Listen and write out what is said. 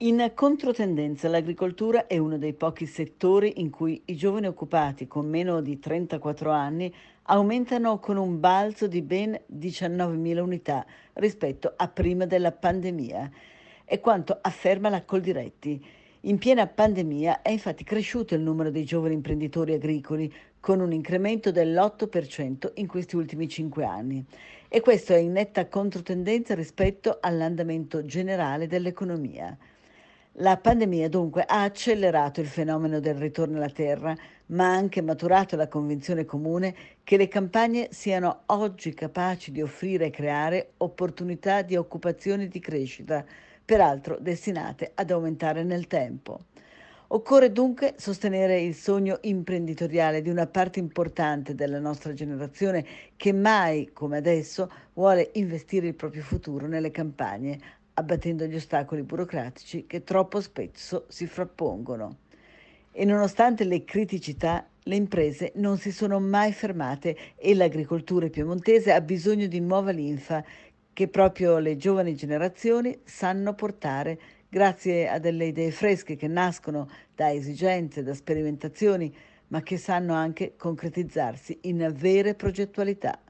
In controtendenza l'agricoltura è uno dei pochi settori in cui i giovani occupati con meno di 34 anni aumentano con un balzo di ben 19.000 unità rispetto a prima della pandemia. È quanto afferma la Coldiretti. In piena pandemia è infatti cresciuto il numero dei giovani imprenditori agricoli con un incremento dell'8% in questi ultimi 5 anni e questo è in netta controtendenza rispetto all'andamento generale dell'economia. La pandemia dunque ha accelerato il fenomeno del ritorno alla terra, ma ha anche maturato la convinzione comune che le campagne siano oggi capaci di offrire e creare opportunità di occupazione e di crescita, peraltro destinate ad aumentare nel tempo. Occorre dunque sostenere il sogno imprenditoriale di una parte importante della nostra generazione che mai come adesso vuole investire il proprio futuro nelle campagne, abbattendo gli ostacoli burocratici che troppo spesso si frappongono. E nonostante le criticità, le imprese non si sono mai fermate e l'agricoltura piemontese ha bisogno di nuova linfa che proprio le giovani generazioni sanno portare grazie a delle idee fresche che nascono da esigenze, da sperimentazioni, ma che sanno anche concretizzarsi in vere progettualità.